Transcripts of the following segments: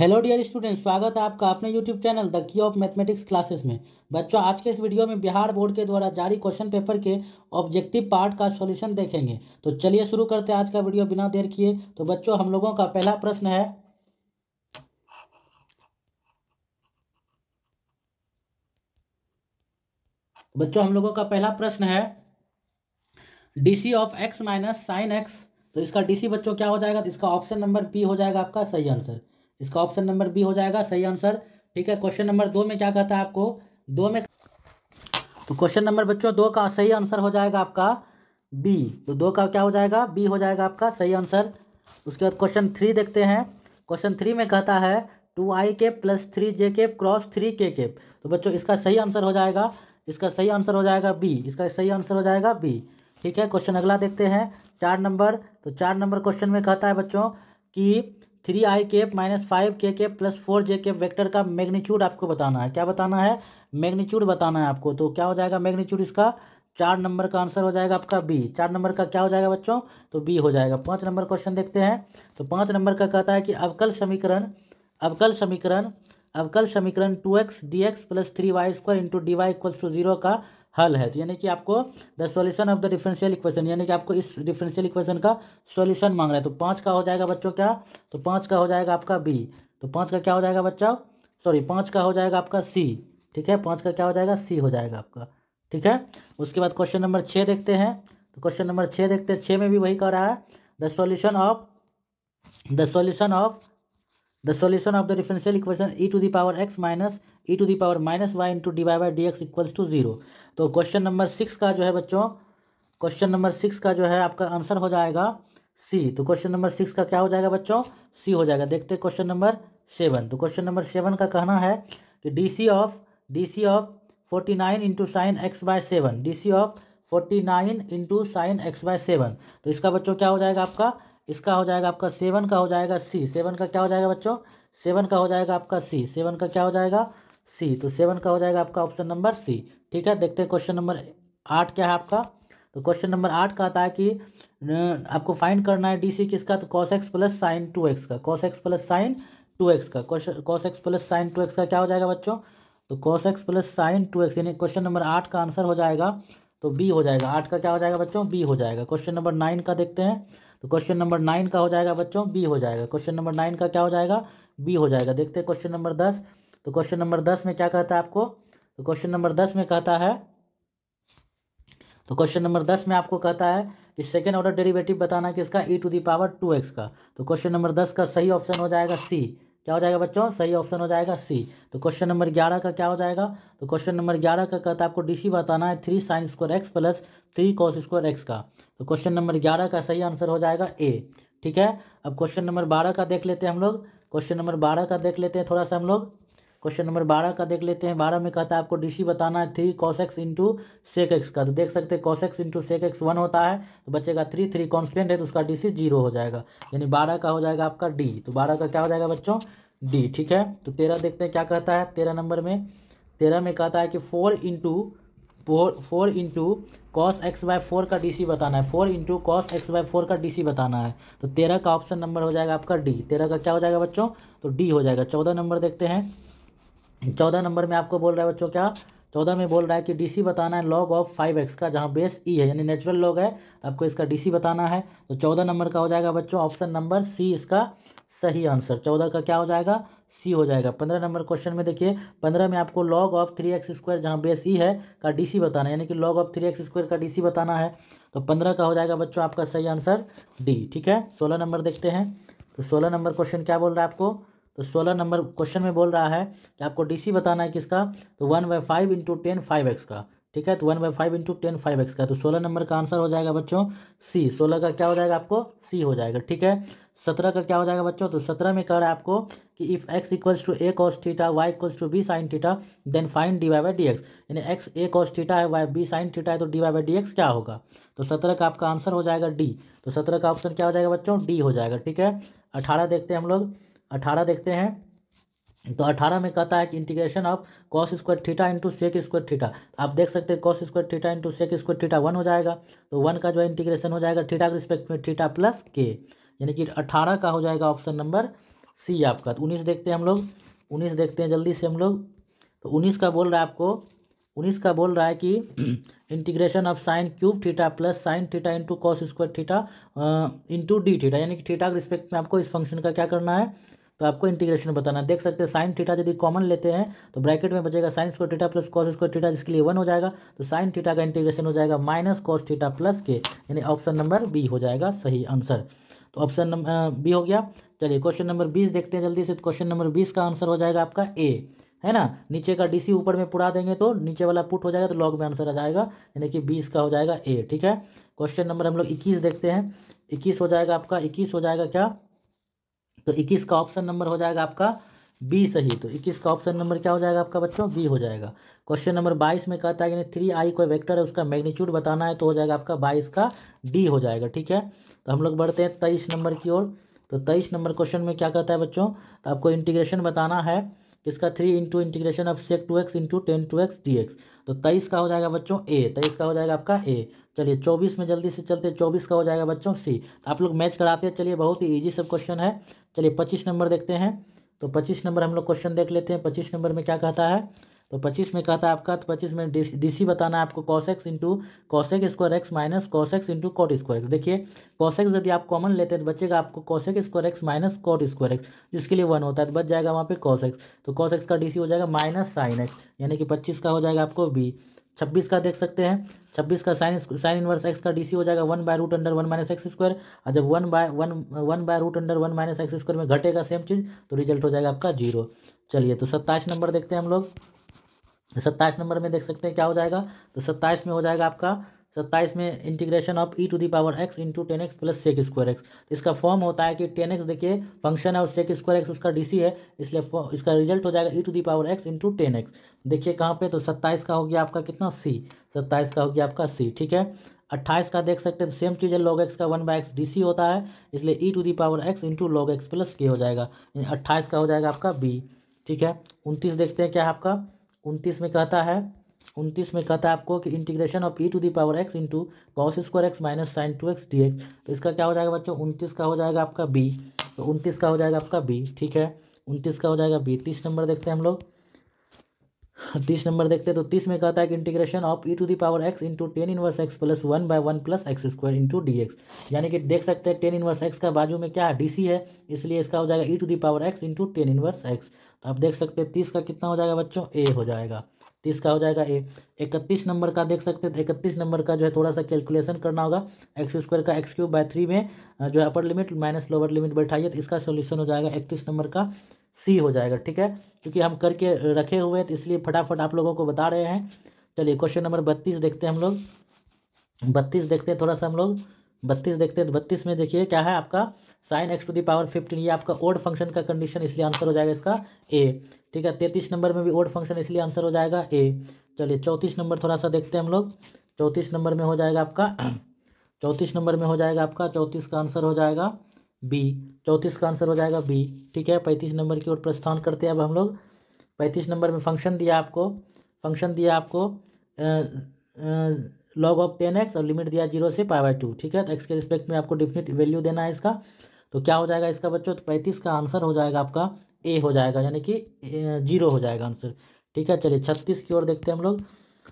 hello dear student स्वागत है आपका अपने YouTube channel the key of mathematics classes में बच्चों आज के इस वीडियो में बिहार बोर्ड के द्वारा जारी क्वेश्चन पेपर के ऑब्जेक्टिव पार्ट का सॉल्यूशन देखेंगे तो चलिए शुरू करते हैं आज का वीडियो बिना देर किए तो बच्चों हम लोगों का पहला प्रश्न है बच्चों हम लोगों का पहला प्रश्न है DC of X minus sine X तो इसका डीसी बच्चों क्या हो जाएगा तो इसका ऑप्शन नंबर पी हो जाएगा आपका सही आंसर इसका ऑप्शन नंबर बी हो जाएगा सही आंसर ठीक है क्वेश्चन नंबर दो में क्या कहता है आपको दो में तो क्वेश्चन नंबर बच्चों दो का सही आंसर हो जाएगा आपका बी तो दो का क्या हो जाएगा बी हो जाएगा आपका सही आंसर उसके बाद क्वेश्चन थ्री देखते हैं क्वेश्चन थ्री में कहता है टू आई के प्लस थ्री जे के क्रॉस थ्री के के तो बच्चों इसका सही आंसर हो जाएगा इसका सही आंसर हो जाएगा बी इसका सही आंसर हो जाएगा बी ठीक है क्वेश्चन अगला देखते हैं चार नंबर तो चार नंबर क्वेश्चन में कहता है बच्चों की three I cap minus five K cap plus four J cap vector का मैग्नीच्यूड आपको बताना है क्या बताना है मैग्नीच्यूड बताना है आपको तो क्या हो जाएगा मैग्नीच्यूड इसका चार नंबर का आंसर हो जाएगा आपका बी चार नंबर का क्या हो जाएगा बच्चों तो बी हो जाएगा पाँच नंबर क्वेश्चन देखते हैं तो पाँच नंबर का कहता है कि अवकल समीकरण अवकल समीकरण अवकल समीकरण two x D X plus three Y square into D Y equals to zero का हल है तो यानी कि आपको the solution of the differential equation यानी कि आपको इस डिफरेंशियल इक्वेशन का सॉल्यूशन मांग रहा है तो पाँच का हो जाएगा बच्चों क्या तो पाँच का हो जाएगा आपका बी तो पाँच का क्या हो जाएगा बच्चा सॉरी पाँच का हो जाएगा आपका सी ठीक है पाँच का क्या हो जाएगा सी हो जाएगा आपका ठीक है उसके बाद क्वेश्चन नंबर छः देखते हैं तो क्वेश्चन नंबर छः देखते हैं छः में भी वही कह रहा है the solution of the solution of the solution of the differential equation E to the power X minus E to the power minus Y into D Y by D X equals to zero तो question number six का जो है बच्चों question number six का जो है आपका answer हो जाएगा सी तो क्वेश्चन नंबर सिक्स का क्या हो जाएगा बच्चों सी हो जाएगा देखते हैं क्वेश्चन नंबर सेवन तो क्वेश्चन नंबर सेवन का कहना है कि D C of D C of forty nine into sine X by seven D C of forty nine into sine X by seven तो इसका बच्चों क्या हो जाएगा आपका इसका हो जाएगा आपका सेवन का हो जाएगा सी सेवन का क्या हो जाएगा बच्चों सेवन का हो जाएगा आपका सी सेवन का क्या हो जाएगा सी तो सेवन का हो जाएगा आपका ऑप्शन नंबर सी ठीक है देखते हैं क्वेश्चन नंबर आठ क्या है आपका तो क्वेश्चन नंबर आठ का आता है कि आपको फाइंड करना है डी सी किसका तो cos X plus sine two X का cos X plus sine two X का cos X plus sine two X का क्या हो जाएगा बच्चों तो cos X plus sine two X यानी क्वेश्चन नंबर आठ का आंसर हो जाएगा तो बी हो जाएगा आठ का क्या हो जाएगा बच्चों बी हो जाएगा क्वेश्चन नंबर नाइन का देखते हैं तो क्वेश्चन नंबर नाइन का हो जाएगा बच्चों बी हो जाएगा क्वेश्चन नंबर नाइन का क्या हो जाएगा बी हो जाएगा देखते हैं क्वेश्चन नंबर दस तो क्वेश्चन नंबर दस में क्या कहता है आपको तो क्वेश्चन नंबर दस में कहता है तो क्वेश्चन नंबर दस में आपको कहता है कि सेकेंड ऑर्डर डेरिवेटिव बताना कि इसका E to the power two X का तो क्वेश्चन नंबर दस का सही ऑप्शन हो जाएगा सी क्या हो जाएगा बच्चों सही ऑप्शन हो जाएगा सी तो क्वेश्चन नंबर ग्यारह का क्या हो जाएगा तो क्वेश्चन नंबर ग्यारह का कहता है आपको सी बताना है three sine square X plus three cos square X का तो क्वेश्चन नंबर ग्यारह का सही आंसर हो जाएगा ए ठीक है अब क्वेश्चन नंबर बारह का देख लेते हैं हम लोग क्वेश्चन नंबर बारह का देख लेते हैं थोड़ा सा हम लोग क्वेश्चन नंबर बारह का देख लेते हैं बारह में कहता है आपको डीसी बताना है three cos X into sec X का तो देख सकते हैं X into sec X one होता है तो बचेगा थ्री थ्री कॉन्स्टेंट है तो उसका डी सी जीरो हो जाएगा यानी बारह का हो जाएगा आपका डी तो बारह का क्या हो जाएगा बच्चों डी ठीक है तो तेरह देखते हैं क्या कहता है तेरह नंबर में तेरह में कहता है कि four into four four into cos X by four का डीसी बताना है four into cos X by four का डीसी बताना है तो तेरह का ऑप्शन नंबर हो जाएगा आपका डी तेरह का क्या हो जाएगा बच्चों तो डी हो जाएगा चौदह नंबर देखते हैं चौदह नंबर में आपको बोल रहा है बच्चों क्या चौदह में बोल रहा है कि डीसी बताना है लॉग ऑफ फाइव एक्स का जहाँ बेस ई है यानी नेचुरल लॉग है आपको इसका डीसी बताना है तो चौदह नंबर का हो जाएगा बच्चों ऑप्शन नंबर सी इसका सही आंसर चौदह का क्या हो जाएगा सी हो जाएगा पंद्रह नंबर क्वेश्चन में देखिए पंद्रह में आपको log of three x square जहाँ बेस ई है का डी सी बताना है यानी कि log of three x square का डी सी बताना है तो पंद्रह का हो जाएगा बच्चों आपका सही आंसर डी ठीक है सोलह नंबर देखते हैं तो सोलह नंबर क्वेश्चन क्या बोल रहा है आपको तो सोलह नंबर क्वेश्चन में बोल रहा है कि आपको डी बताना है किसका तो one by five into tan five X का ठीक है तो one by five into tan five X का तो सोलह नंबर का आंसर हो जाएगा बच्चों सी सोलह का क्या हो जाएगा आपको सी हो जाएगा ठीक है सत्रह का क्या हो जाएगा बच्चों तो सत्रह में कह रहा है आपको कि if X equals to A cos theta Y equals to B sine theta then find D Y by D x यानी एक्स ए कॉस थीटा है वाई बी साइन थीटा है तो D Y by D X क्या होगा तो सत्रह का आपका आंसर हो जाएगा डी तो सत्रह का ऑप्शन क्या हो जाएगा बच्चों डी हो जाएगा ठीक है अठारह देखते हैं हम लोग अठारह देखते हैं तो अठारह में कहता है कि integration of cos square theta into sec square theta आप देख सकते हैं cos square theta into sec square theta one हो जाएगा तो वन का जो है इंटीग्रेशन हो जाएगा थीटा के रिस्पेक्ट में थीटा प्लस के यानी कि अठारह का हो जाएगा ऑप्शन नंबर सी आपका तो उन्नीस देखते हैं हम लोग उन्नीस देखते हैं जल्दी से हम लोग तो उन्नीस का बोल रहा है आपको उन्नीस का बोल रहा है कि integration of sine cube theta plus sine theta into cos square theta into D theta यानी कि थीटा के रिस्पेक्ट में आपको इस फंक्शन का क्या करना है तो आपको इंटीग्रेशन बताना देख सकते हैं साइन थीटा यदि कॉमन लेते हैं तो ब्रैकेट में बचेगा साइन को टीटा प्लस कॉस को टीटा जिसके लिए वन हो जाएगा तो साइन टीटा का इंटीग्रेशन हो जाएगा माइनस कॉस टीटा प्लस के यानी ऑप्शन नंबर बी हो जाएगा सही आंसर तो ऑप्शन नंबर बी हो गया चलिए क्वेश्चन नंबर बीस देखते हैं जल्दी से क्वेश्चन नंबर बीस का आंसर हो जाएगा आपका ए है ना नीचे का डीसी ऊपर में पुरा देंगे तो नीचे वाला पुट हो जाएगा तो लॉग में आंसर आ जाएगा यानी कि बीस का हो जाएगा ए ठीक है क्वेश्चन नंबर हम लोग इक्कीस देखते हैं इक्कीस हो जाएगा आपका इक्कीस हो जाएगा क्या तो इक्कीस का ऑप्शन नंबर हो जाएगा आपका बी सही तो इक्कीस का ऑप्शन नंबर क्या हो जाएगा आपका बच्चों बी हो जाएगा क्वेश्चन नंबर बाईस में कहता है कि थ्री आई कोई वेक्टर है उसका मैग्नीट्यूड बताना है तो हो जाएगा आपका बाईस का डी हो जाएगा ठीक है तो हम लोग बढ़ते हैं तेईस नंबर की ओर तो तेईस नंबर क्वेश्चन में क्या कहता है बच्चों तो आपको इंटीग्रेशन बताना है किसका three into integration of sec two X into tan two x D x तो तेईस का हो जाएगा बच्चों ए तेईस का हो जाएगा आपका ए चलिए चौबीस में जल्दी से चलते चौबीस का हो जाएगा बच्चों सी आप लोग मैच कराते हैं चलिए बहुत ही ईजी सब क्वेश्चन है चलिए पच्चीस नंबर देखते हैं तो पच्चीस नंबर हम लोग क्वेश्चन देख लेते हैं पच्चीस नंबर में क्या कहता है तो पच्चीस में कहता है आपका तो पच्चीस में डी सी बताना है आपको cosec X into cosec square x minus cosec X into cot square X देखिए कॉशेक्स यदि आप कॉमन लेते हैं तो बचेगा आपको cosec square x minus cot square X जिसके लिए वन होता है तो बच जाएगा वहाँ पे कॉशेक्स तो कॉशेक्स का डीसी हो जाएगा माइनस साइन एक्स यानी कि पच्चीस का हो जाएगा आपको बी छब्बीस का देख सकते हैं छब्बीस का साइन साइन इनवर्स एक्स का डीसी हो जाएगा one by root under one minus x square और जब one by one one by root under one minus x square में घटेगा सेम चीज़ तो रिजल्ट हो जाएगा आपका जीरो चलिए तो सत्ताईस नंबर देखते हैं हम लोग सत्ताईस नंबर में देख सकते हैं क्या हो जाएगा तो सत्ताईस में हो जाएगा आपका सत्ताईस में integration of E to the power x into tan X plus sec square X इसका फॉर्म होता है कि टेन एक्स देखिए फंक्शन है और सेक स्क्वायर एक्स उसका डीसी है इसलिए इसका रिजल्ट हो जाएगा ई to the power x into tan X देखिए कहाँ पे तो सत्ताईस का हो गया आपका कितना सी सत्ताईस का हो गया आपका सी ठीक है अट्ठाईस का देख सकते हैं सेम चीज़ है लॉग एक्स का one by X D C होता है इसलिए E to the power x into log X plus के हो जाएगा अट्ठाईस का हो जाएगा आपका बी ठीक है उनतीस देखते हैं क्या है आपका उनतीस में कहता है उनतीस में कहता है आपको कि integration of E to the power x into cos square x minus sin two x D x तो इसका क्या हो जाएगा बच्चों उनतीस का हो जाएगा आपका बी तो उनतीस का हो जाएगा आपका बी ठीक है उनतीस का हो जाएगा बी तीस नंबर देखते हैं हम लोग तीस नंबर देखते हैं तो तीस में कहता है कि integration of E to the power x into tan inverse x plus one by one plus x square into d x यानी कि देख सकते हैं टेन इनवर्स एक्स का बाजू में क्या है डी सी है इसलिए इसका हो जाएगा ई to the power x into tan inverse x तो आप देख सकते हैं तीस का कितना हो जाएगा बच्चों ए हो जाएगा तीस का हो जाएगा ए इकतीस नंबर का देख सकते तो इकतीस नंबर का जो है थोड़ा सा कैलकुलेशन करना होगा एक्स स्क्वायर का एक्स क्यूब बाय थ्री में जो है upper limit minus lower limit बैठाइए तो इसका सोल्यूशन हो जाएगा इकतीस नंबर का सी हो जाएगा ठीक है क्योंकि हम करके रखे हुए हैं तो इसलिए फटाफट आप लोगों को बता रहे हैं चलिए क्वेश्चन नंबर बत्तीस देखते हैं हम लोग बत्तीस देखते हैं थोड़ा सा हम लोग बत्तीस देखते हैं तो बत्तीस में देखिए क्या है आपका sin x to the power fifteen ये आपका ओड फंक्शन का कंडीशन इसलिए आंसर हो जाएगा इसका ए ठीक है तैतीस नंबर में भी ओड फंक्शन इसलिए आंसर हो जाएगा ए चलिए चौंतीस नंबर थोड़ा सा देखते हैं हम लोग चौंतीस नंबर में हो जाएगा आपका चौंतीस नंबर में हो जाएगा आपका चौंतीस का आंसर हो जाएगा बी चौंतीस का आंसर हो जाएगा बी ठीक है पैंतीस नंबर की ओर प्रस्थान करते हैं अब हम लोग पैंतीस नंबर में फंक्शन दिया आपको फंक्शन दिया आपको आ, आ, लॉग ऑफ टेन एक्स और लिमिट दिया जीरो से पाई बाई टू ठीक है तो एक्स के रिस्पेक्ट में आपको डिफिनिट वैल्यू देना है इसका तो क्या हो जाएगा इसका बच्चों तो पैंतीस का आंसर हो जाएगा आपका ए हो जाएगा यानी कि जीरो हो जाएगा आंसर ठीक है चलिए छत्तीस की ओर देखते हैं हम लोग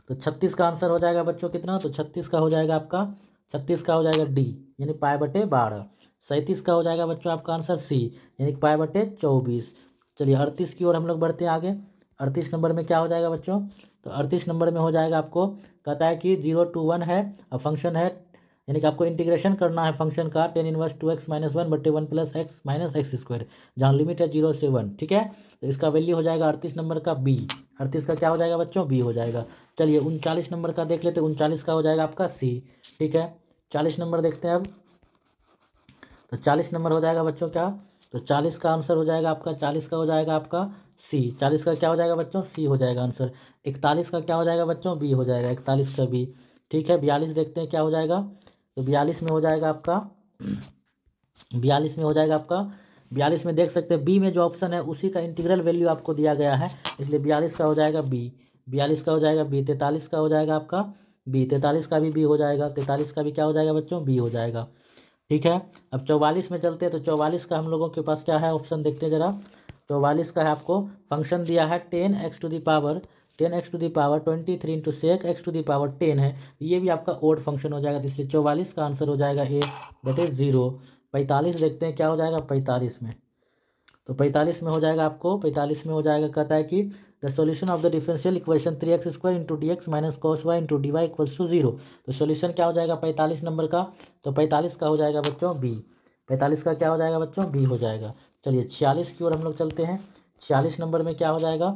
तो छत्तीस का आंसर हो जाएगा बच्चों कितना तो छत्तीस का हो जाएगा आपका छत्तीस का हो जाएगा डी यानी पाए बटे बारह सैंतीस का हो जाएगा बच्चों आपका आंसर सी यानी कि पाए बटे चौबीस चलिए अड़तीस की ओर हम लोग बढ़ते हैं आगे अड़तीस नंबर में क्या हो जाएगा बच्चों तो अड़तीस नंबर में हो जाएगा आपको कहता है कि जीरो टू वन है अब फंक्शन है यानी कि आपको इंटीग्रेशन करना है फंक्शन का tan inverse two x minus one बटे one plus x minus x square जहाँ लिमिट है जीरो से वन ठीक है तो इसका वैल्यू हो जाएगा अड़तीस नंबर का बी अड़तीस का क्या हो जाएगा बच्चों बी हो जाएगा चलिए उनचालीस नंबर का देख लेते उनचालीस का हो जाएगा आपका सी ठीक है चालीस नंबर देखते हैं अब तो चालीस नंबर हो जाएगा बच्चों क्या तो चालीस का आंसर हो जाएगा आपका चालीस का हो जाएगा आपका सी चालीस का क्या हो जाएगा बच्चों सी हो जाएगा आंसर इकतालीस का क्या हो जाएगा बच्चों बी हो जाएगा इकतालीस का बी ठीक है बयालीस देखते हैं क्या हो जाएगा तो बयालीस में हो जाएगा आपका बयालीस में हो जाएगा आपका बयालीस में देख सकते हैं बी में जो ऑप्शन है उसी का इंटीग्रल वैल्यू आपको दिया गया है इसलिए बयालीस का हो जाएगा बी बयालीस का हो जाएगा बी तैतालीस का हो जाएगा आपका बी तैतालीस का भी बी हो जाएगा तैतालीस का भी क्या हो जाएगा बच्चों बी हो जाएगा ठीक है अब चौवालीस में चलते हैं तो चौवालीस का हम लोगों के पास क्या है ऑप्शन देखते हैं ज़रा चौवालीस का है आपको फंक्शन दिया है tan x to the power ten x to the power twenty three into sec x to the power ten है ये भी आपका ओड फंक्शन हो जाएगा इसलिए चौवालीस का आंसर हो जाएगा ए दैट इज़ ज़ीरो पैंतालीस देखते हैं क्या हो जाएगा पैंतालीस में तो पैंतालीस में हो जाएगा आपको पैंतालीस में हो जाएगा कहता है कि the solution of the differential equation three x square into d x minus cos y into D Y equals to zero तो सोल्यूशन क्या हो जाएगा पैंतालीस नंबर का तो पैंतालीस का हो जाएगा बच्चों बी पैंतालीस का क्या हो जाएगा बच्चों बी हो जाएगा चलिए छियालीस की ओर हम लोग चलते हैं छियालीस नंबर में क्या हो जाएगा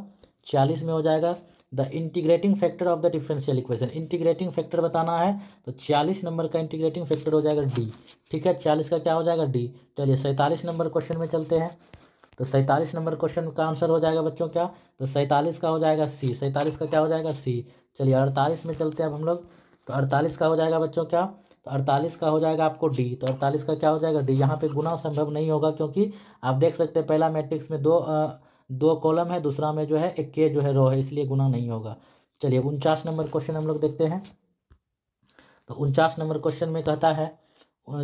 छियालीस में हो जाएगा the integrating factor of the differential equation integrating factor बताना है तो छियालीस नंबर का इंटीग्रेटिंग फैक्टर हो जाएगा डी ठीक है छियालीस का क्या हो जाएगा डी चलिए सैंतालीस नंबर क्वेश्चन में चलते हैं तो सैंतालीस नंबर क्वेश्चन का आंसर हो जाएगा बच्चों क्या तो सैंतालीस का हो जाएगा सी सैंतालीस का क्या हो जाएगा सी चलिए अड़तालीस में चलते हैं अब हम लोग तो अड़तालीस का हो जाएगा बच्चों क्या तो अड़तालीस का हो जाएगा आपको डी तो अड़तालीस का क्या हो जाएगा डी यहाँ पे गुना संभव नहीं होगा क्योंकि आप देख सकते हैं पहला मैट्रिक्स में दो आ, दो कॉलम है दूसरा में जो है एक के जो है रो है इसलिए गुना नहीं होगा चलिए उनचास नंबर क्वेश्चन हम लोग देखते हैं तो उनचास नंबर क्वेश्चन में कहता है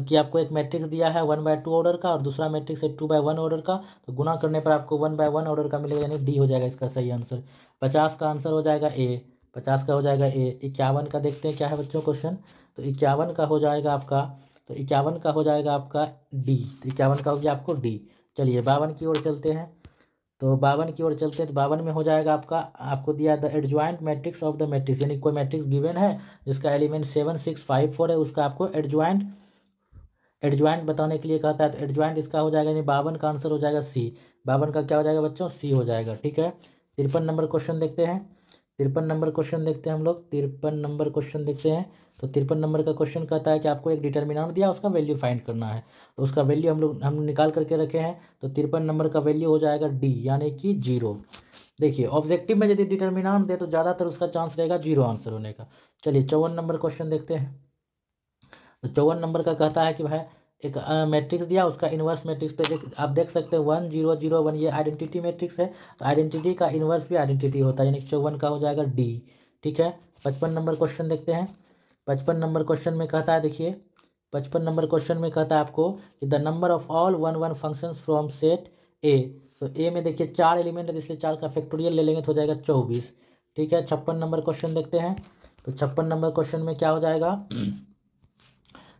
कि आपको एक मैट्रिक्स दिया है वन बाय टू ऑर्डर का और दूसरा मैट्रिक्स है टू बाय वन ऑर्डर का तो गुना करने पर आपको वन बाय वन ऑर्डर का मिलेगा यानी डी हो जाएगा इसका सही आंसर पचास का आंसर हो जाएगा ए पचास का हो जाएगा ए इक्यावन का देखते हैं क्या है बच्चों क्वेश्चन तो इक्यावन का हो जाएगा आपका तो इक्यावन का हो जाएगा आपका डी तो इक्यावन का हो गया आपको डी चलिए बावन की ओर चलते हैं तो बावन की ओर चलते हैं तो बावन में हो जाएगा आपका आपको दिया the adjoint matrix of the matrix यानी कोई मैट्रिक्स गिवन है जिसका element seven six five four है उसका आपको एडजॉइंट एडजॉइंट बताने के लिए कहता है तो एडजॉइंट इसका हो जाएगा यानी बावन का आंसर हो जाएगा सी बावन का क्या हो जाएगा बच्चों सी हो जाएगा ठीक है तिरपन नंबर क्वेश्चन देखते हैं तिरपन नंबर क्वेश्चन देखते हैं हम लोग तिरपन नंबर क्वेश्चन देखते हैं तो तिरपन नंबर का क्वेश्चन कहता है कि आपको एक डिटर्मिनाट दिया उसका वैल्यू फाइंड करना है तो उसका वैल्यू हम लोग हम निकाल करके रखे हैं तो तिरपन नंबर का वैल्यू हो जाएगा डी यानी कि जीरो देखिए ऑब्जेक्टिव में यदि डिटर्मिनाट दे तो ज़्यादातर उसका चांस रहेगा जीरो आंसर होने का चलिए चौवन नंबर क्वेश्चन देखते हैं तो चौवन नंबर का कहता है कि भाई एक मैट्रिक्स दिया उसका इन्वर्स मैट्रिक्स पे आप देख सकते हैं वन जीरो जीरो वन ये आइडेंटिटी मैट्रिक्स है तो आइडेंटिटी का इन्वर्स भी आइडेंटिटी होता है यानी चौवन का हो जाएगा डी ठीक है पचपन नंबर क्वेश्चन देखते हैं पचपन नंबर क्वेश्चन में कहता है देखिए पचपन नंबर क्वेश्चन में कहता है आपको कि the number of all one one function from set A to A में देखिए चार एलिमेंट है इसलिए चार का फैक्टोरियल ले लेंगे तो हो जाएगा चौबीस ठीक है छप्पन नंबर क्वेश्चन देखते हैं तो छप्पन नंबर क्वेश्चन में क्या हो जाएगा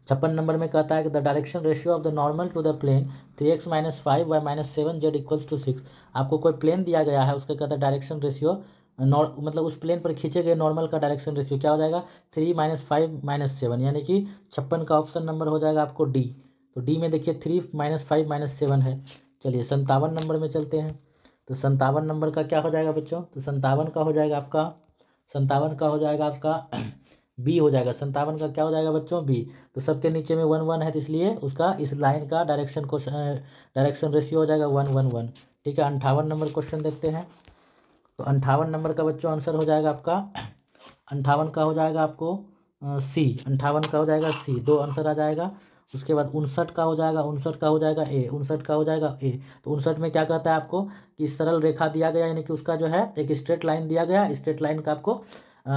छप्पन नंबर में कहता है कि the direction ratio of the normal to the plane three x minus five y minus seven z equals to six आपको कोई प्लेन दिया गया है उसका कहता है डायरेक्शन रेशियो नॉर मतलब उस प्लेन पर खींचे गए नॉर्मल का डायरेक्शन रेशियो क्या हो जाएगा three minus five minus seven यानी कि छप्पन का ऑप्शन नंबर हो जाएगा आपको डी तो डी में देखिए three minus five minus seven है चलिए संतावन नंबर में चलते हैं तो संतावन नंबर का क्या हो जाएगा बच्चों तो संतावन का हो जाएगा आपका संतावन का हो जाएगा आपका बी हो जाएगा संतावन का क्या हो जाएगा बच्चों बी तो सबके नीचे में वन वन है तो इसलिए उसका इस लाइन का डायरेक्शन क्वेश्चन डायरेक्शन रेशियो हो जाएगा वन वन वन ठीक है अंठावन नंबर क्वेश्चन देखते हैं तो अंठावन नंबर का बच्चों आंसर हो जाएगा आपका अंठावन का हो जाएगा आपको सी अंठावन का हो जाएगा सी दो आंसर आ जाएगा उसके बाद उनसठ का हो जाएगा उनसठ का हो जाएगा ए उनसठ का हो जाएगा ए तो उनसठ में क्या कहता है आपको कि सरल रेखा दिया गया यानी कि उसका जो है एक स्ट्रेट लाइन दिया गया स्ट्रेट लाइन का आपको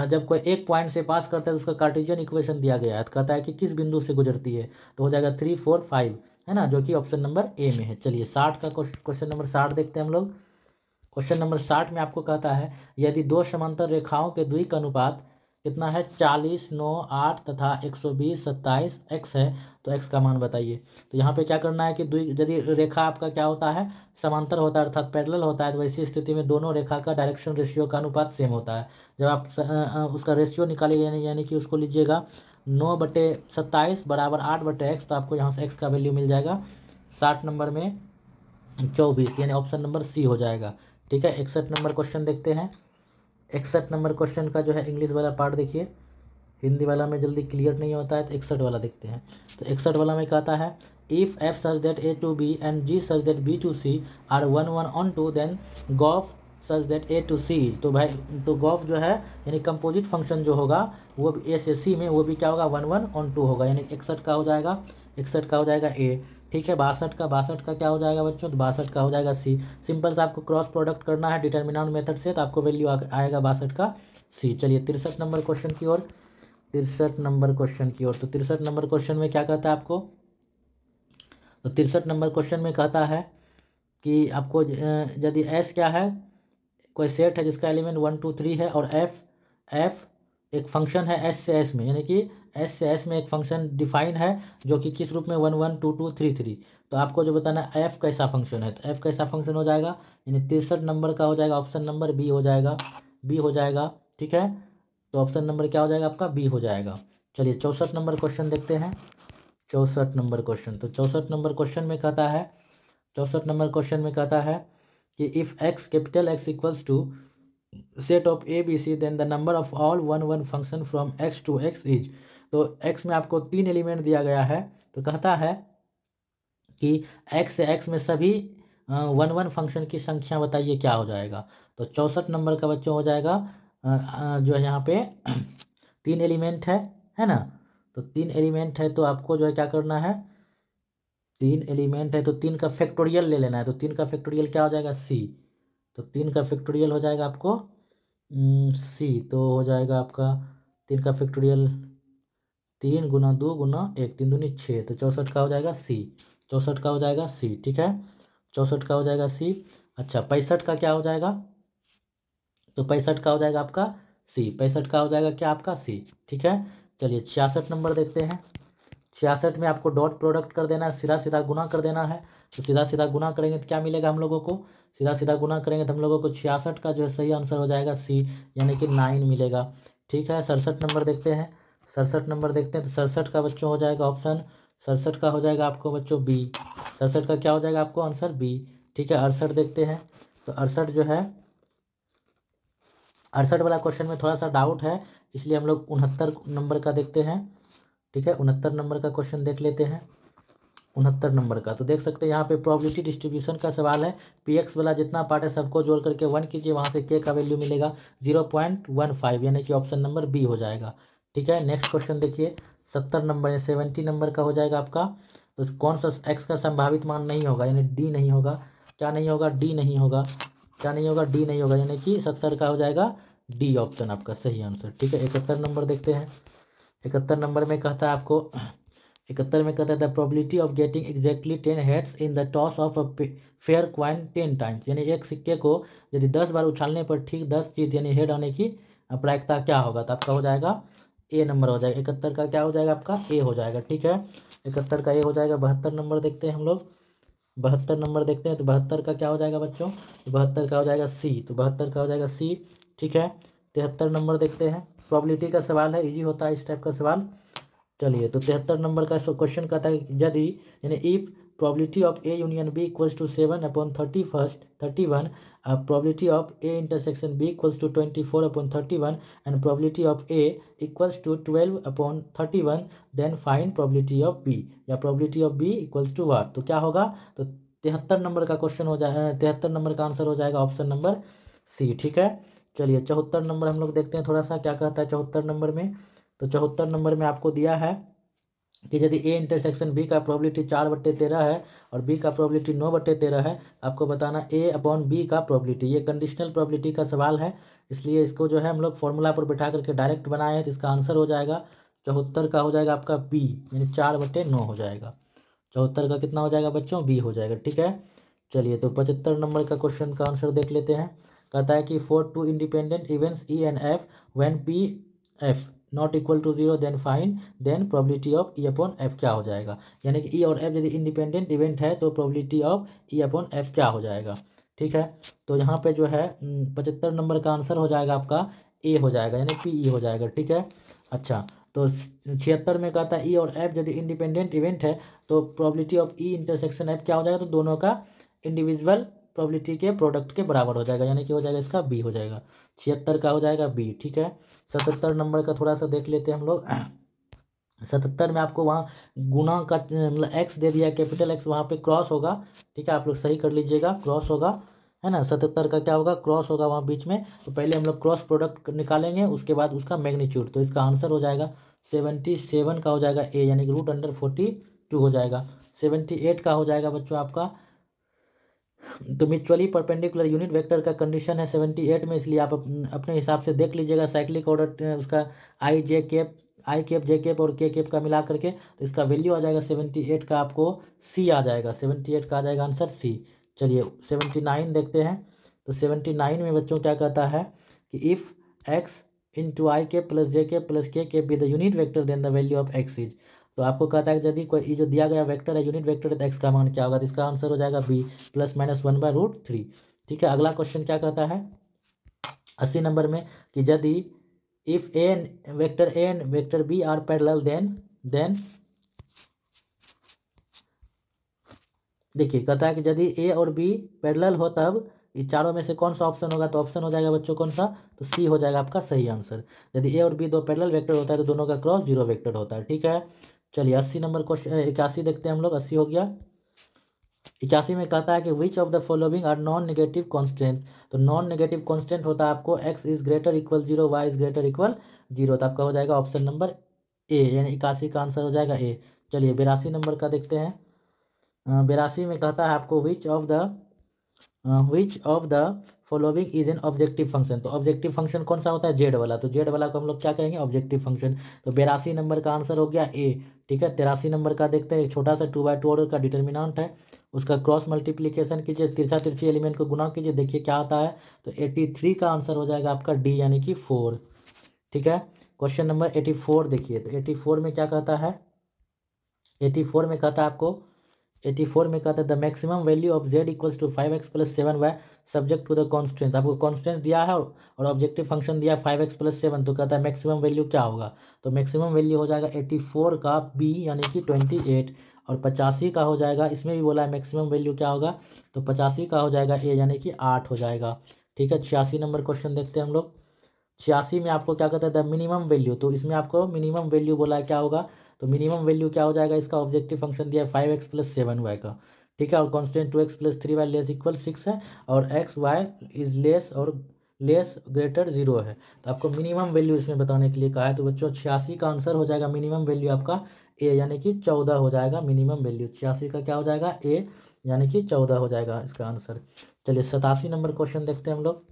जब कोई एक पॉइंट से पास करता है तो उसका कार्टिजियन इक्वेशन दिया गया है तो कहता है कि किस बिंदु से गुजरती है तो हो जाएगा थ्री फोर फाइव है ना जो कि ऑप्शन नंबर ए में है चलिए साठ का क्वेश्चन नंबर साठ देखते हैं हम लोग क्वेश्चन नंबर साठ में आपको कहता है यदि दो समांतर रेखाओं के द्वि का अनुपात कितना है चालीस नौ आठ तथा एक सौ बीस सत्ताईस एक्स है तो एक्स का मान बताइए तो यहाँ पे क्या करना है कि द्वि यदि रेखा आपका क्या होता है समांतर होता है अर्थात पैरेलल होता है तो वैसी स्थिति में दोनों रेखा का डायरेक्शन रेशियो का अनुपात सेम होता है जब आप स, आ, उसका रेशियो निकालिए यानी कि उसको लीजिएगा नौ बटे सत्ताईस बराबर आठ बटे एक्स तो आपको यहाँ से एक्स का वैल्यू मिल जाएगा साठ नंबर में चौबीस यानी ऑप्शन नंबर सी हो जाएगा ठीक है इकसठ नंबर क्वेश्चन देखते हैं इकसठ नंबर क्वेश्चन का जो है इंग्लिश वाला पार्ट देखिए हिंदी वाला में जल्दी क्लियर नहीं होता है तो इकसठ वाला देखते हैं तो इकसठ वाला में कहता है if f such that A to B and g such that B to C are one one onto then gof such that A to C तो भाई तो गॉफ जो है यानी कंपोजिट फंक्शन जो होगा वो ए से सी में वो भी क्या होगा वन वन ऑन टू होगा यानी इकसठ का हो जाएगा इकसठ का हो जाएगा ए ठीक है बासठ का बासठ का क्या हो जाएगा बच्चों तो बासठ का हो जाएगा सी सिंपल से आपको क्रॉस प्रोडक्ट करना है डिटर्मिनाउंट मेथड से तो आपको वैल्यू आएगा बासठ का सी चलिए तिरसठ नंबर क्वेश्चन की ओर तिरसठ नंबर क्वेश्चन की ओर तो तिरसठ नंबर क्वेश्चन में क्या कहता है आपको तो तिरसठ नंबर क्वेश्चन में कहता है कि आपको यदि एस क्या है कोई सेट है जिसका एलिमेंट वन टू थ्री है और एफ एफ एक फंक्शन है एस से एस में यानी कि एस से एस में एक फंक्शन डिफाइन है जो कि किस रूप में one one two two three three तो आपको जो बताना है एफ कैसा फंक्शन है तो एफ कैसा फंक्शन हो जाएगा यानी तिरसठ नंबर का हो जाएगा ऑप्शन नंबर बी हो जाएगा बी हो जाएगा ठीक है तो ऑप्शन नंबर क्या हो जाएगा आपका बी हो जाएगा चलिए चौंसठ नंबर क्वेश्चन देखते हैं चौंसठ नंबर क्वेश्चन तो चौंसठ नंबर क्वेश्चन में कहता है चौंसठ नंबर क्वेश्चन में कहता है कि if x capital X equals to A B C then the number of all one one function from X to X is तो एक्स में आपको तीन एलिमेंट दिया गया है तो कहता है कि एक्स एक्स में सभी वन वन फंक्शन की संख्या बताइए क्या हो जाएगा तो चौंसठ नंबर का बच्चों हो जाएगा जो है यहाँ पे तीन एलिमेंट है है ना तो तीन एलिमेंट है तो आपको जो है क्या करना है तीन एलिमेंट है तो तीन का फैक्टोरियल ले लेना है तो तीन का फैक्टोरियल क्या हो जाएगा सी तो तीन का फैक्टोरियल हो जाएगा आपको सी तो हो जाएगा आपका तीन का फैक्टोरियल तीन गुना दो गुना एक तीन दूनी छः तो चौंसठ का हो जाएगा सी चौंसठ का हो जाएगा सी ठीक है चौंसठ का हो जाएगा सी अच्छा पैंसठ का क्या हो जाएगा तो पैंसठ का हो जाएगा आपका सी पैंसठ का हो जाएगा क्या आपका सी ठीक है चलिए छियासठ नंबर देखते हैं छियासठ में आपको डॉट प्रोडक्ट कर देना है सीधा सीधा गुना कर देना है तो सीधा सीधा गुना करेंगे तो क्या मिलेगा हम लोगों को सीधा सीधा गुना करेंगे तो हम लोगों को छियासठ का जो है सही आंसर हो जाएगा सी यानी कि नाइन मिलेगा ठीक है सड़सठ नंबर देखते हैं सड़सठ नंबर देखते हैं तो सड़सठ का बच्चों हो जाएगा ऑप्शन सड़सठ का हो जाएगा आपको बच्चों बी सड़सठ का क्या हो जाएगा आपको आंसर बी ठीक है अड़सठ देखते हैं तो अड़सठ जो है अड़सठ वाला क्वेश्चन में थोड़ा सा डाउट है इसलिए हम लोग उनहत्तर नंबर का देखते हैं ठीक है उनहत्तर नंबर का क्वेश्चन देख लेते हैं उनहत्तर नंबर का तो देख सकते हैं यहाँ पे प्रोबेबिलिटी डिस्ट्रीब्यूशन का सवाल है पी एक्स वाला जितना पार्ट है सबको जोड़ करके वन कीजिए वहाँ से के का वैल्यू मिलेगा जीरो पॉइंट वन फाइव यानी कि ऑप्शन नंबर बी हो जाएगा ठीक है नेक्स्ट क्वेश्चन देखिए सत्तर नंबर या सेवेंटी नंबर का हो जाएगा आपका तो कौन सा एक्स का संभावित मान नहीं होगा यानी डी नहीं होगा क्या नहीं होगा डी नहीं होगा क्या नहीं होगा डी नहीं होगा यानी कि सत्तर का हो जाएगा डी ऑप्शन आपका सही आंसर ठीक है इकहत्तर नंबर देखते हैं इकहत्तर नंबर में कहता है आपको इकहत्तर में कहता है the probability of getting exactly ten heads in the toss of a fair coin ten times यानी एक सिक्के को यदि दस बार उछालने पर ठीक दस चीज यानी हेड आने की प्रायिकता क्या होगा तो आपका हो जाएगा ए नंबर हो जाएगा इकहत्तर का क्या हो जाएगा आपका ए हो जाएगा ठीक है इकहत्तर का ए हो जाएगा बहत्तर नंबर देखते हैं हम लोग बहत्तर नंबर देखते हैं तो बहत्तर का क्या हो जाएगा बच्चों तो बहत्तर का हो जाएगा सी तो बहत्तर का हो जाएगा सी ठीक है तिहत्तर नंबर देखते हैं प्रॉबिलिटी का सवाल है इजी होता है इस टाइप का सवाल चलिए तो तिहत्तर नंबर का क्वेश्चन कहता है यदि यानी if probability of A union B equals to seven upon thirty first thirty one probability of A intersection B equals to twenty four upon thirty one and probability of A equals to twelve upon thirty one then find probability of B या probability of B equals to what तो क्या होगा तो तिहत्तर number का question हो जाए तिहत्तर नंबर का आंसर हो जाएगा ऑप्शन नंबर सी ठीक है चलिए चौहत्तर नंबर हम लोग देखते हैं थोड़ा सा क्या कहता है चौहत्तर नंबर में तो चौहत्तर नंबर में आपको दिया है कि यदि ए इंटरसेक्शन बी का प्रोबेबिलिटी चार बट्टे तेरह है और बी का प्रोबेबिलिटी नौ बट्टे तेरह है आपको बताना ए अपॉन बी का प्रोबेबिलिटी ये कंडीशनल प्रोबेबिलिटी का सवाल है इसलिए इसको जो है हम लोग फॉर्मूला पर बैठा करके डायरेक्ट बनाए हैं तो इसका आंसर हो जाएगा चौहत्तर का हो जाएगा आपका बी यानी चार बट्टे नौ हो जाएगा चौहत्तर का कितना हो जाएगा बच्चों बी हो जाएगा ठीक है चलिए तो पचहत्तर नंबर का क्वेश्चन का आंसर देख लेते हैं कहता है कि for two independent events E and F when P F not equal to zero then find then probability of E upon F क्या हो जाएगा यानी कि ई e और एफ यदि इंडिपेंडेंट इवेंट है तो probability of E upon F क्या हो जाएगा ठीक है तो यहाँ पे जो है पचहत्तर नंबर का आंसर हो जाएगा आपका ए हो जाएगा यानी पी ई e हो जाएगा ठीक है अच्छा तो छिहत्तर में कहता है ई e और एफ यदि इंडिपेंडेंट इवेंट है तो probability of E intersection F क्या हो जाएगा तो दोनों का इंडिविजुअल प्रोबेबिलिटी के प्रोडक्ट के बराबर हो जाएगा यानी कि हो जाएगा इसका बी हो जाएगा छिहत्तर का हो जाएगा बी ठीक है सतहत्तर नंबर का थोड़ा सा देख लेते हैं हम लोग सतहत्तर में आपको वहाँ गुना का मतलब एक्स दे दिया कैपिटल एक्स वहाँ पे क्रॉस होगा ठीक है आप लोग सही कर लीजिएगा क्रॉस होगा है ना सतहत्तर का क्या होगा क्रॉस होगा वहाँ बीच में तो पहले हम लोग क्रॉस प्रोडक्ट निकालेंगे उसके बाद उसका मैग्नीट्यूड तो इसका आंसर हो जाएगा सेवेंटी सेवन का हो जाएगा ए यानी कि रूट अंडर फोर्टी टू हो जाएगा सेवेंटी एट का हो जाएगा बच्चों आपका तो म्यूचुअली परपेंडिकुलर यूनिट वेक्टर का कंडीशन है सेवेंटी एट में इसलिए आप अपने हिसाब से देख लीजिएगा साइक्लिक ऑर्डर उसका i j cap i cap j cap और के केप का मिला करके तो इसका वैल्यू आ जाएगा सेवेंटी एट का आपको सी आ जाएगा सेवेंटी एट का आ जाएगा आंसर सी चलिए सेवेंटी नाइन देखते हैं तो सेवेंटी नाइन में बच्चों क्या कहता है कि इफ़ एक्स इंटू आई के प्लस जे के plus k k be the unit vector then the value of x is तो आपको कहता है कि यदि कोई जो दिया गया वेक्टर है यूनिट वेक्टर है तो एक्स का मान क्या होगा तो इसका आंसर हो जाएगा B plus minus one by root three ठीक है अगला क्वेश्चन क्या कहता है अस्सी नंबर में कि यदि if n vector and vector b are parallel then then देखिए कहता है कि यदि ए और बी पैरेलल हो तब ये चारों में से कौन सा ऑप्शन होगा तो ऑप्शन हो जाएगा बच्चों कौन सा तो सी हो जाएगा आपका सही आंसर यदि ए और बी दो पैरेलल वेक्टर होता है तो दोनों का क्रॉस जीरो वेक्टर होता है ठीक है चलिए अस्सी नंबर क्वेश्चन इक्यासी देखते हैं हम लोग अस्सी हो गया इक्यासी में कहता है कि which of the following are non negative constant तो नॉन नेगेटिव कॉन्स्टेंट होता है आपको x is greater equal zero y is greater equal zero तो आपका हो जाएगा ऑप्शन नंबर ए यानी इक्यासी का आंसर हो जाएगा ए चलिए बिरासी नंबर का देखते हैं बिरासी में कहता है आपको which of the which of the following is an objective function तो ऑब्जेक्टिव फंक्शन कौन सा होता है जेड वाला तो जेड वाला को हम लोग क्या कहेंगे ऑब्जेक्टिव फंक्शन तो बेरासी नंबर का आंसर हो गया ए ठीक है तिरासी नंबर का देखते हैं छोटा सा टू बाय टू ऑर्डर का डिटर्मिनाट है उसका क्रॉस मल्टीप्लीकेशन कीजिए तिरछा तिरछी एलिमेंट को गुना कीजिए देखिए क्या आता है तो एट्टी थ्री का आंसर हो जाएगा आपका डी यानी कि फोर ठीक है क्वेश्चन नंबर एटी फोर देखिए तो एटी फोर में क्या कहता है एटी फोर में कहता है आपको एटी फोर में कहता है the maximum value of z equals to five x plus seven y subject to the constants आपको कॉन्स्टेंस दिया है और ऑब्जेक्टिव फंक्शन दिया है फाइव एक्स प्लस सेवन तो कहता है मैक्सिमम वैल्यू क्या होगा तो मैक्सिमम वैल्यू हो जाएगा एटी फोर का बी यानी कि ट्वेंटी एट और पचासी का हो जाएगा इसमें भी बोला है मैक्सिमम वैल्यू क्या होगा तो पचासी का हो जाएगा ए यानी कि आठ हो जाएगा ठीक है छियासी नंबर क्वेश्चन देखते हैं हम लोग छियासी में आपको क्या कहता है द मिनिमम वैल्यू तो इसमें आपको मिनिमम वैल्यू बोला है क्या होगा तो मिनिमम वैल्यू क्या हो जाएगा इसका ऑब्जेक्टिव फंक्शन दिया है five x plus seven y का ठीक है और constant two x plus three y less equal six है और एक्स वाई इज लेस और लेस ग्रेटर जीरो है तो आपको मिनिमम वैल्यू इसमें बताने के लिए कहा है तो बच्चों छियासी का आंसर हो जाएगा मिनिमम वैल्यू आपका ए यानी कि चौदह हो जाएगा मिनिमम वैल्यू छियासी का क्या हो जाएगा ए यानी कि चौदह हो जाएगा इसका आंसर चलिए सतासी नंबर क्वेश्चन देखते हैं हम लोग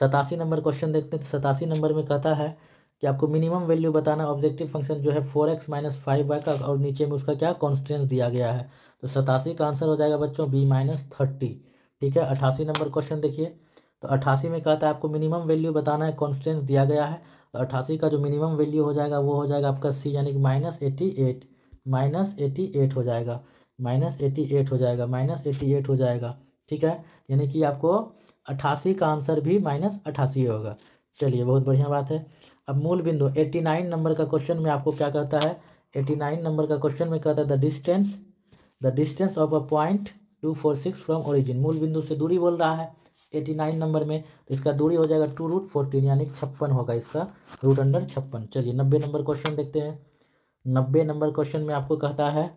सतासी नंबर क्वेश्चन देखते हैं तो सतासी नंबर में कहता है कि आपको मिनिमम वैल्यू बताना ऑब्जेक्टिव फंक्शन जो है four x minus five y का और नीचे में उसका क्या कॉन्स्टेंस दिया गया है तो सतासी का आंसर हो जाएगा बच्चों बी माइनस थर्टी ठीक है अठासी नंबर क्वेश्चन देखिए तो अठासी में कहता है आपको मिनिमम वैल्यू बताना है कॉन्स्टेंस दिया गया है तो अठासी का जो मिनिमम वैल्यू हो जाएगा वो हो जाएगा आपका सी यानी कि minus eighty eight minus eighty eight हो जाएगा माइनस एटी एट हो जाएगा माइनस एटी एट हो जाएगा ठीक है यानी कि आपको अट्ठासी का आंसर भी माइनस अट्ठासी होगा चलिए बहुत बढ़िया बात है अब मूल बिंदु नाइन नंबर का क्वेश्चन में आपको क्या कहता है नाइन नंबर का क्वेश्चन में कहता है the distance the distance of a point two four six from origin मूल बिंदु से दूरी बोल रहा है एटी नाइन नंबर में तो इसका दूरी हो जाएगा टू रूट फोर्टीन यानी छप्पन होगा इसका रूट अंडर छप्पन चलिए नब्बे नंबर क्वेश्चन देखते हैं नब्बे नंबर क्वेश्चन में आपको कहता है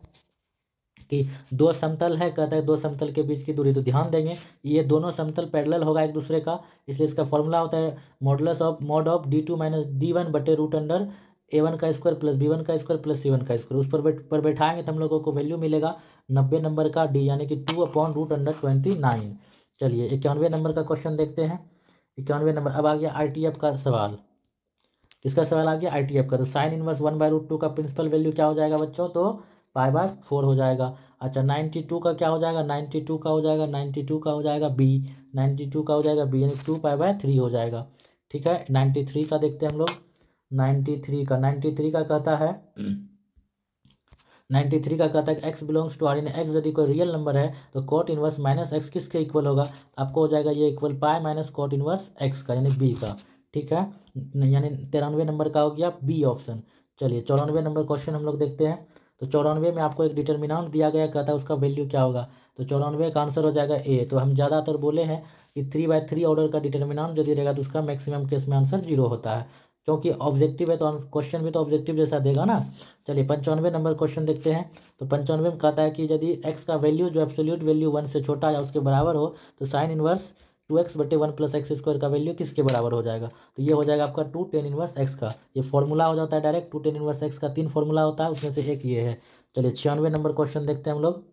कि दो समतल है कहता है दो समतल के बीच की दूरी तो ध्यान देंगे ये दोनों समतल पैरेलल होगा एक दूसरे का इसलिए इसका फॉर्मूला होता है modulus of mod of d two minus d one बटे रूट अंडर ए वन का स्क्वायर प्लस बी वन का स्क्वायर प्लस सी वन का स्क्वायर उस पर बैठ पर बैठाएंगे तो हम लोगों को वैल्यू मिलेगा नब्बे नंबर का डी यानी कि two upon root under twenty nine चलिए इक्यानवे नंबर का क्वेश्चन देखते हैं इक्यानवे नंबर अब आ गया आई का सवाल किसका सवाल आ गया आई का तो sin inverse one by root two का प्रिंसिपल वैल्यू क्या हो जाएगा बच्चों तो पाई बाय फोर हो जाएगा अच्छा नाइन्टी टू का क्या हो जाएगा नाइन्टी टू का हो जाएगा नाइन्टी टू का हो जाएगा बी नाइन्टी टू का हो जाएगा बी यानी टू पाई बाय थ्री हो जाएगा ठीक है नाइन्टी थ्री का देखते हैं हम लोग नाइन्टी थ्री का नाइन्टी थ्री का कहता है नाइन्टी थ्री का कहता है x belongs to R in x यदि कोई रियल नंबर है तो कॉट इनवर्स माइनस एक्स किसके इक्वल होगा तो आपको हो जाएगा ये equal pi minus cot inverse x का यानी बी का ठीक है यानी तिरानवे नंबर का हो गया बी ऑप्शन चलिए चौरानवे नंबर क्वेश्चन हम लोग देखते हैं तो चौरानवे में आपको एक डिटर्मिनाट दिया गया कहता है उसका वैल्यू क्या होगा तो चौरानवे का आंसर हो जाएगा ए तो हम ज़्यादातर बोले हैं कि थ्री बाई थ्री ऑर्डर का डिटर्मिनाट यदि रहेगा तो उसका मैक्सिमम केस में आंसर जीरो होता है क्योंकि ऑब्जेक्टिव है तो क्वेश्चन भी तो ऑब्जेक्टिव जैसा देगा ना चलिए पंचानवे नंबर क्वेश्चन देखते हैं तो पंचानवे में कहता है कि यदि एक्स का वैल्यू जो एब्सोल्यूट वैल्यू वन से छोटा या उसके बराबर हो तो साइन इनवर्स टू एक्स बटे वन प्लस एक्स स्क्वायर का वैल्यू किसके बराबर हो जाएगा तो ये हो जाएगा आपका टू टेन इनवर्स एक्स का ये फॉर्मूला हो जाता है direct two tan inverse x का तीन फॉर्मूला होता है उसमें से एक ये है चलिए छियानवे नंबर क्वेश्चन देखते हैं हम लोग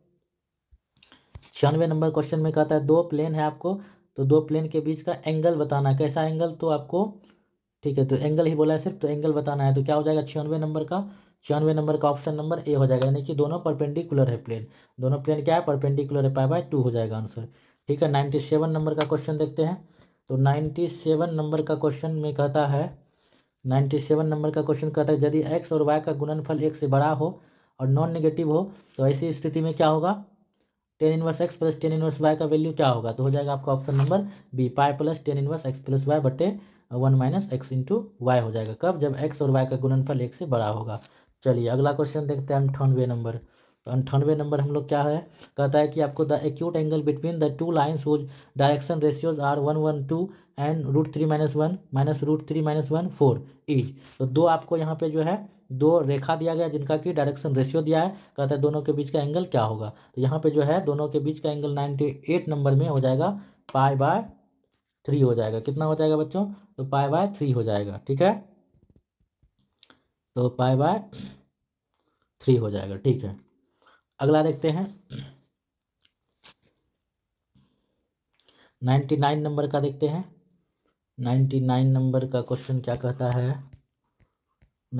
छियानवे नंबर क्वेश्चन में कहता है दो प्लेन है आपको तो दो प्लेन के बीच का एंगल बताना कैसा एंगल तो आपको ठीक है तो एंगल ही बोला है सिर्फ तो एंगल बताना है तो क्या हो जाएगा छियानवे नंबर का छियानवे नंबर का ऑप्शन नंबर ए हो जाएगा यानी कि दोनों परपेंडिकुलर है प्लेन दोनों प्लेन क्या है परपेंडिकुलर है पाई बाय टू हो जाएगा आंसर ठीक है नाइन्टी सेवन नंबर का क्वेश्चन देखते हैं तो नाइन्टी सेवन नंबर का क्वेश्चन में कहता है नाइन्टी सेवन नंबर का क्वेश्चन कहता है यदि एक्स और वाई का गुणनफल एक से बड़ा हो और नॉन नेगेटिव हो तो ऐसी स्थिति में क्या होगा tan inverse x plus tan inverse y का वैल्यू क्या होगा तो हो जाएगा आपका option number B pi plus tan inverse x plus y बटे one minus x into y हो जाएगा कब जब एक्स और वाई का गुणनफल एक से बड़ा होगा चलिए अगला क्वेश्चन देखते हैं अंठानवे नंबर तो अंठानवे नंबर हम लोग क्या है कहता है कि आपको the acute angle between the two lines whose direction ratios are one one two and root three minus one minus root three minus one four is तो दो आपको यहाँ पे जो है दो रेखा दिया गया जिनका कि डायरेक्शन रेशियो दिया है कहता है दोनों के बीच का एंगल क्या होगा तो यहाँ पे जो है दोनों के बीच का एंगल नाइन्टी एट नंबर में हो जाएगा पाई बाय थ्री हो जाएगा कितना हो जाएगा बच्चों तो पाई बाय थ्री हो जाएगा ठीक है तो पाई बाय थ्री हो जाएगा ठीक है अगला देखते हैं नाइन्टी नाइन नंबर का देखते हैं नाइन्टी नाइन नंबर का क्वेश्चन क्या कहता है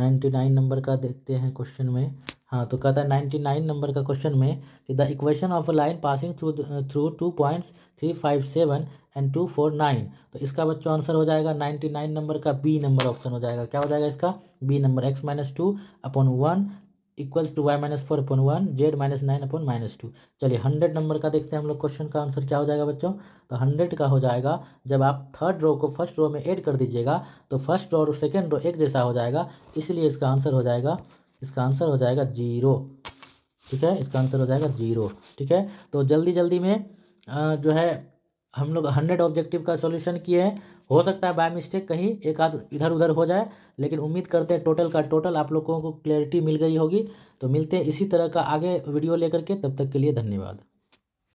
नाइन्टी नाइन नंबर का देखते हैं क्वेश्चन में हाँ तो कहता है नाइन्टी नाइन नंबर का क्वेश्चन में कि the equation of a line passing through through two points three five seven and two four nine तो इसका बच्चों आंसर हो जाएगा नाइन्टी नाइन नंबर का बी नंबर ऑप्शन हो जाएगा क्या हो जाएगा इसका B number x minus two upon one equals to y minus four upon one z minus nine upon minus two चलिए हंड्रेड नंबर का देखते हैं हम लोग क्वेश्चन का आंसर क्या हो जाएगा बच्चों तो हंड्रेड का हो जाएगा जब आप थर्ड रो को फर्स्ट रो में ऐड कर दीजिएगा तो फर्स्ट रो और सेकेंड रो एक जैसा हो जाएगा इसलिए इसका आंसर हो जाएगा इसका आंसर हो जाएगा जीरो ठीक है इसका आंसर हो जाएगा जीरो ठीक है तो जल्दी जल्दी में जो है हम लोग हंड्रेड ऑब्जेक्टिव का सॉल्यूशन किए हैं हो सकता है बाय मिस्टेक कहीं एक आध इधर उधर हो जाए लेकिन उम्मीद करते हैं टोटल का टोटल आप लोगों को क्लैरिटी मिल गई होगी तो मिलते हैं इसी तरह का आगे वीडियो लेकर के तब तक के लिए धन्यवाद